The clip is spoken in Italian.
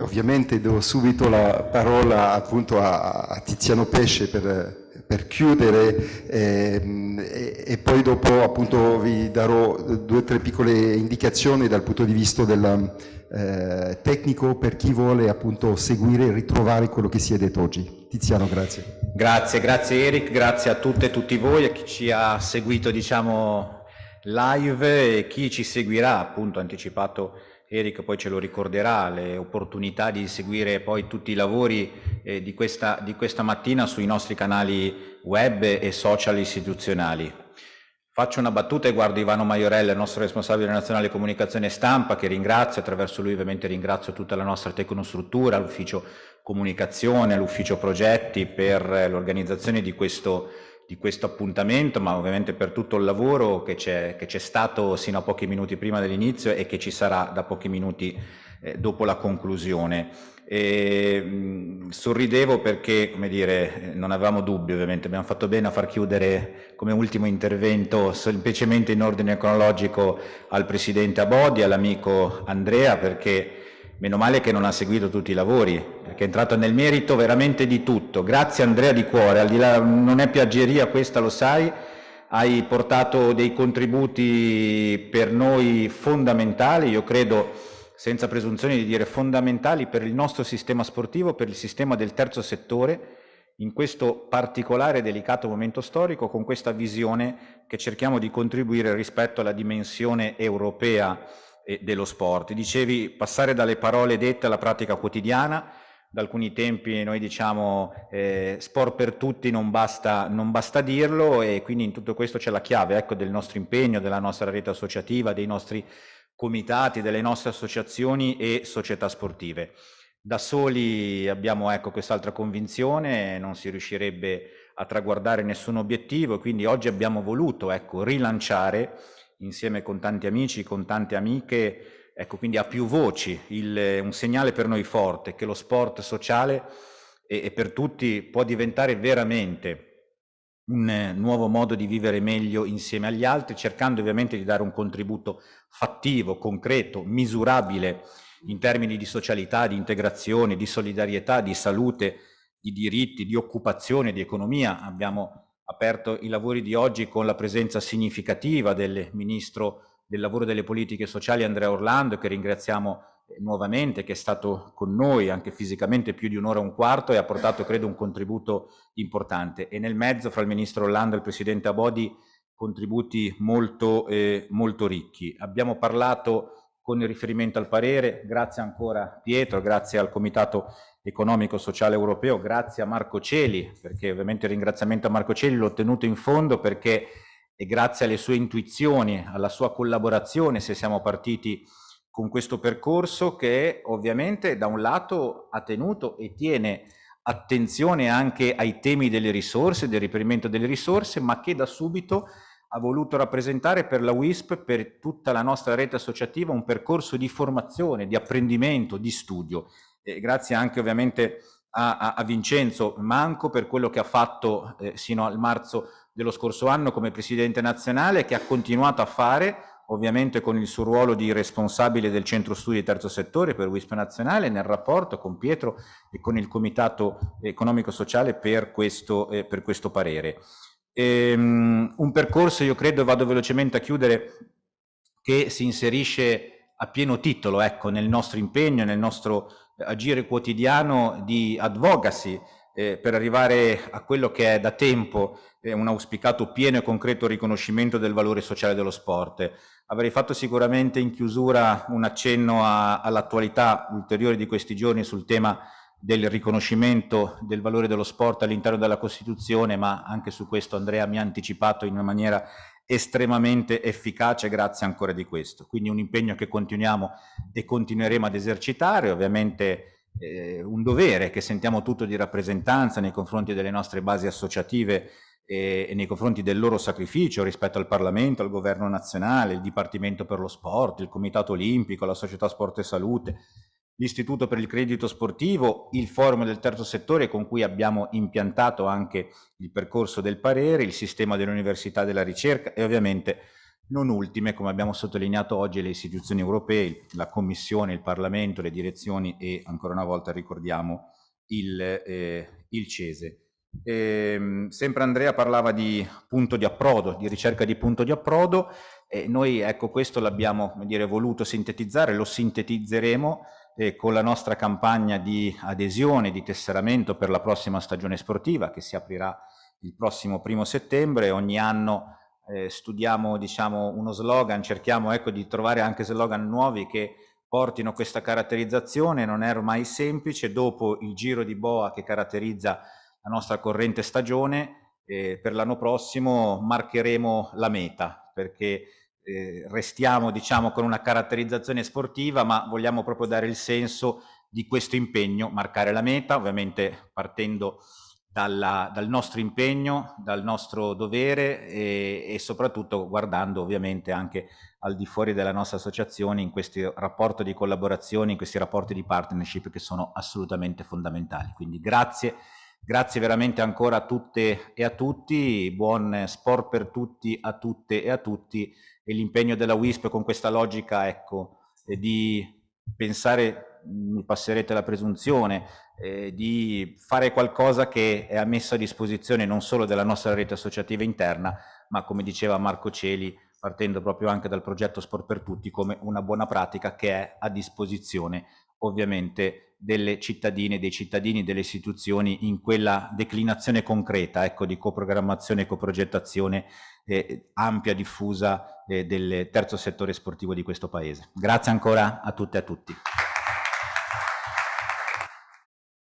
Ovviamente do subito la parola appunto a, a Tiziano Pesce per, per chiudere ehm, e, e, poi dopo appunto vi darò due o tre piccole indicazioni dal punto di vista del, eh, tecnico per chi vuole appunto seguire e ritrovare quello che si è detto oggi. Tiziano, grazie. Grazie, grazie Eric, grazie a tutte e tutti voi, a chi ci ha seguito diciamo live e chi ci seguirà appunto anticipato Eric poi ce lo ricorderà, le opportunità di seguire poi tutti i lavori eh, di, questa, di, questa, mattina sui nostri canali web e social istituzionali. Faccio una battuta e guardo Ivano Maiorella, il nostro responsabile nazionale comunicazione e stampa, che ringrazio, attraverso lui ovviamente ringrazio tutta la nostra tecnostruttura, l'ufficio comunicazione, l'ufficio progetti per eh, l'organizzazione di questo di questo appuntamento, ma ovviamente per tutto il lavoro che c'è, che c'è stato sino a pochi minuti prima dell'inizio e che ci sarà da pochi minuti eh, dopo la conclusione. E, mh, mm, sorridevo perché, come dire, eh, non avevamo dubbi ovviamente, abbiamo fatto bene a far chiudere come ultimo intervento semplicemente in ordine cronologico al Presidente Abodi, all'amico Andrea, perché Meno male che non ha seguito tutti i lavori, perché è entrato nel merito veramente di tutto. Grazie Andrea di cuore, al di là non è piaggeria questa, lo sai, hai portato dei contributi per noi fondamentali, io credo senza presunzione di dire fondamentali per il nostro sistema sportivo, per il sistema del terzo settore, in questo particolare e delicato momento storico, con questa visione che cerchiamo di contribuire rispetto alla dimensione europea e dello sport. Dicevi passare dalle parole dette alla pratica quotidiana. Da alcuni tempi noi diciamo eh, sport per tutti non basta, non basta dirlo e quindi in tutto questo c'è la chiave ecco, del nostro impegno, della nostra rete associativa, dei nostri comitati, delle nostre associazioni e società sportive. Da soli abbiamo ecco, quest'altra convinzione, non si riuscirebbe a traguardare nessun obiettivo, quindi oggi abbiamo voluto ecco, rilanciare insieme con tanti amici, con tante amiche, ecco quindi a più voci, il, un segnale per noi forte che lo sport sociale e, e per tutti può diventare veramente un eh, nuovo modo di vivere meglio insieme agli altri, cercando ovviamente di dare un contributo fattivo, concreto, misurabile in termini di socialità, di integrazione, di solidarietà, di salute, di diritti, di occupazione, di economia. Abbiamo aperto i lavori di oggi con la presenza significativa del Ministro del Lavoro e delle Politiche Sociali Andrea Orlando, che ringraziamo eh, nuovamente, che è stato con noi anche fisicamente più di un'ora e un quarto e ha portato, credo, un contributo importante. E nel mezzo, fra il Ministro Orlando e il Presidente Abodi, contributi molto, eh, molto ricchi. Abbiamo parlato con il riferimento al parere, grazie ancora Pietro, grazie al Comitato Economico Sociale Europeo, grazie a Marco Celi, perché ovviamente il ringraziamento a Marco Celi l'ho tenuto in fondo perché è grazie alle sue intuizioni, alla sua collaborazione se siamo partiti con questo percorso che ovviamente da un lato ha tenuto e tiene attenzione anche ai temi delle risorse, del riferimento delle risorse, ma che da subito ha voluto rappresentare per la WISP, per tutta la nostra rete associativa, un percorso di formazione, di apprendimento, di studio. Eh, grazie anche ovviamente a, a, Vincenzo Manco per quello che ha fatto eh, sino al marzo dello scorso anno come presidente nazionale, che ha continuato a fare ovviamente con il suo ruolo di responsabile del centro studi terzo settore per WISP nazionale nel rapporto con Pietro e con il comitato economico sociale per questo, eh, per questo parere. Ehm, un percorso, io credo, vado velocemente a chiudere, che si inserisce a pieno titolo ecco, nel nostro impegno, nel nostro eh, agire quotidiano di advocacy eh, per arrivare a quello che è da tempo eh, un auspicato pieno e concreto riconoscimento del valore sociale dello sport. Avrei fatto sicuramente in chiusura un accenno all'attualità ulteriore di questi giorni sul tema del riconoscimento del valore dello sport all'interno della Costituzione, ma anche su questo Andrea mi ha anticipato in una maniera estremamente efficace, grazie ancora di questo. Quindi un impegno che continuiamo e continueremo ad esercitare, ovviamente eh, un dovere che sentiamo tutto di rappresentanza nei confronti delle nostre basi associative e, eh, e nei confronti del loro sacrificio rispetto al Parlamento, al Governo nazionale, il Dipartimento per lo Sport, il Comitato Olimpico, la Società Sport e Salute, l'Istituto per il Credito Sportivo, il Forum del Terzo Settore con cui abbiamo impiantato anche il percorso del parere, il sistema dell'Università della Ricerca e ovviamente non ultime, come abbiamo sottolineato oggi, le istituzioni europee, la Commissione, il Parlamento, le direzioni e ancora una volta ricordiamo il, eh, il CESE. Eh, sempre Andrea parlava di punto di approdo, di ricerca di punto di approdo e noi ecco questo l'abbiamo voluto sintetizzare, lo sintetizzeremo eh, con la nostra campagna di adesione, di tesseramento per la prossima stagione sportiva che si aprirà il prossimo primo settembre. Ogni anno eh, studiamo diciamo, uno slogan, cerchiamo ecco, di trovare anche slogan nuovi che portino questa caratterizzazione, non è ormai semplice, dopo il giro di boa che caratterizza la nostra corrente stagione, eh, per l'anno prossimo marcheremo la meta, perché eh, restiamo diciamo con una caratterizzazione sportiva, ma vogliamo proprio dare il senso di questo impegno, marcare la meta, ovviamente partendo dalla, dal nostro impegno, dal nostro dovere e, e, soprattutto guardando ovviamente anche al di fuori della nostra associazione in questi rapporti di collaborazione, in questi rapporti di partnership che sono assolutamente fondamentali. Quindi grazie Grazie veramente ancora a tutte e a tutti, buon sport per tutti, a tutte e a tutti e l'impegno della WISP con questa logica ecco, di pensare, mi passerete la presunzione, eh, di fare qualcosa che è messo a disposizione non solo della nostra rete associativa interna, ma come diceva Marco Celi, partendo proprio anche dal progetto Sport per Tutti come una buona pratica che è a disposizione ovviamente delle cittadine, dei cittadini, delle istituzioni in quella declinazione concreta ecco, di coprogrammazione e coprogettazione eh, ampia, diffusa eh, del terzo settore sportivo di questo Paese. Grazie ancora a tutte e a tutti.